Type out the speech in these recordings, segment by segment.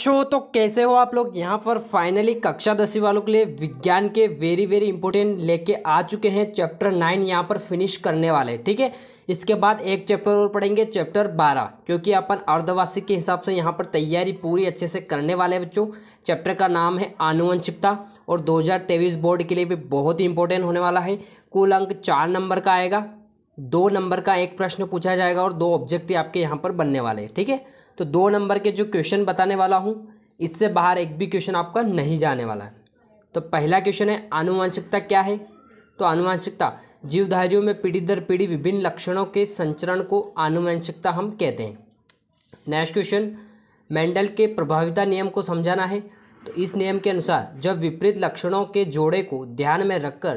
बच्चों तो कैसे हो आप लोग यहाँ पर फाइनली कक्षा दसवीं वालों के लिए विज्ञान के वेरी वेरी इंपॉर्टेंट लेके आ चुके हैं चैप्टर नाइन यहाँ पर फिनिश करने वाले ठीक है इसके बाद एक चैप्टर और पढ़ेंगे चैप्टर बारह क्योंकि अपन अर्धवार्षिक के हिसाब से यहाँ पर तैयारी पूरी अच्छे से करने वाले हैं बच्चों चैप्टर का नाम है आनुवंशिकता और दो बोर्ड के लिए भी बहुत ही इंपॉर्टेंट होने वाला है कुल अंक चार नंबर का आएगा दो नंबर का एक प्रश्न पूछा जाएगा और दो ऑब्जेक्टिव आपके यहाँ पर बनने वाले हैं ठीक है तो दो नंबर के जो क्वेश्चन बताने वाला हूँ इससे बाहर एक भी क्वेश्चन आपका नहीं जाने वाला है तो पहला क्वेश्चन है आनुवंशिकता क्या है तो आनुवंशिकता जीवधारियों में पीढ़ी दर पीढ़ी विभिन्न लक्षणों के संचरण को आनुवंशिकता हम कहते हैं नेक्स्ट क्वेश्चन मेंडल के प्रभाविता नियम को समझाना है तो इस नियम के अनुसार जब विपरीत लक्षणों के जोड़े को ध्यान में रखकर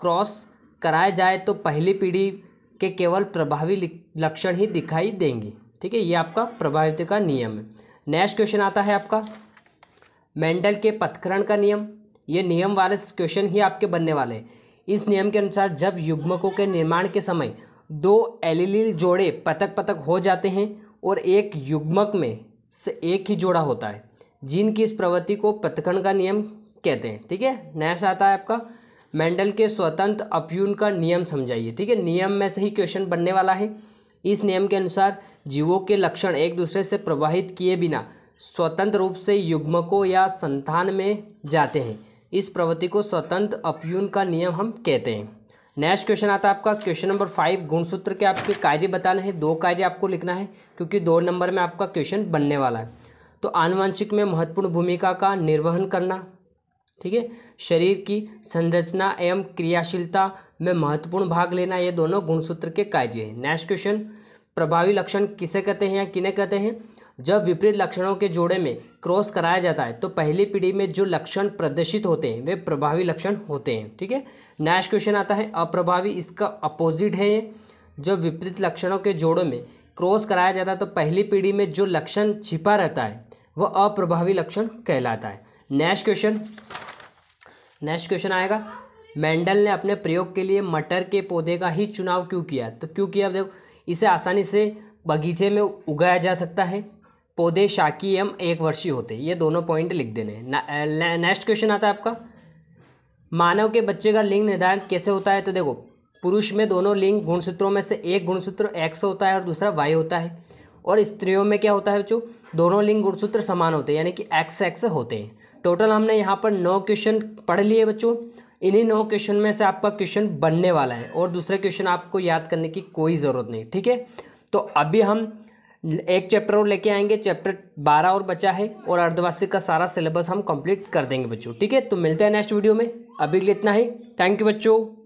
क्रॉस कराया जाए तो पहली पीढ़ी के केवल प्रभावी लक्षण ही दिखाई देंगे ठीक है ये आपका प्रभावित का नियम है नेक्स्ट क्वेश्चन आता है आपका मेंडल के पथकरण का नियम ये नियम वाले क्वेश्चन ही आपके बनने वाले हैं इस नियम के अनुसार जब युग्मकों के निर्माण के समय दो एलिलील जोड़े पतक पतक हो जाते हैं और एक युग्मक में से एक ही जोड़ा होता है जीन की इस प्रवृत्ति को पथकरण का नियम कहते हैं ठीक है नेक्स्ट आता है आपका मेंडल के स्वतंत्र अपयून का नियम समझाइए ठीक है नियम में से ही क्वेश्चन बनने वाला है इस नियम के अनुसार जीवों के लक्षण एक दूसरे से प्रवाहित किए बिना स्वतंत्र रूप से युग्मकों या संतान में जाते हैं इस प्रवृत्ति को स्वतंत्र अपयून का नियम हम कहते हैं नेक्स्ट क्वेश्चन आता है आपका क्वेश्चन नंबर फाइव गुणसूत्र के आपके कार्य बताने हैं दो कार्य आपको लिखना है क्योंकि दो नंबर में आपका क्वेश्चन बनने वाला है तो आनुवंशिक में महत्वपूर्ण भूमिका का निर्वहन करना ठीक है शरीर की संरचना एवं क्रियाशीलता में महत्वपूर्ण भाग लेना ये दोनों गुणसूत्र के कार्य हैं नेक्स्ट क्वेश्चन प्रभावी लक्षण किसे कहते हैं या किने कहते हैं जब विपरीत लक्षणों के जोड़े में क्रॉस कराया जाता है तो पहली पीढ़ी में जो लक्षण प्रदर्शित होते हैं वे प्रभावी लक्षण होते हैं ठीक है नेक्स्ट क्वेश्चन आता है अप्रभावी इसका अपोजिट है जब विपरीत लक्षणों के जोड़ों में क्रॉस कराया जाता है तो पहली पीढ़ी में जो लक्षण छिपा रहता है वह अप्रभावी लक्षण कहलाता है नेक्स्ट क्वेश्चन नेक्स्ट क्वेश्चन आएगा मेंडल ने अपने प्रयोग के लिए मटर के पौधे का ही चुनाव क्यों किया तो क्यों किया देखो इसे आसानी से बगीचे में उगाया जा सकता है पौधे शाकी एम एक वर्षीय होते ये दोनों पॉइंट लिख देने नेक्स्ट क्वेश्चन आता है आपका मानव के बच्चे का लिंग निर्धारण कैसे होता है तो देखो पुरुष में दोनों लिंग गुणसूत्रों में से एक गुणसूत्र एक्स होता है और दूसरा वाई होता है और स्त्रियों में क्या होता है बच्चों दोनों लिंग गुणसूत्र समान होते हैं यानी कि एक्स एक्स होते हैं टोटल हमने यहाँ पर नौ क्वेश्चन पढ़ लिए बच्चों इन्हीं नौ क्वेश्चन में से आपका क्वेश्चन बनने वाला है और दूसरे क्वेश्चन आपको याद करने की कोई ज़रूरत नहीं ठीक है तो अभी हम एक चैप्टर और लेके आएंगे चैप्टर बारह और बचा है और अर्धवार्षिक का सारा सिलेबस हम कंप्लीट कर देंगे बच्चों ठीक है तो मिलते हैं नेक्स्ट वीडियो में अभी के लिए इतना ही थैंक यू बच्चों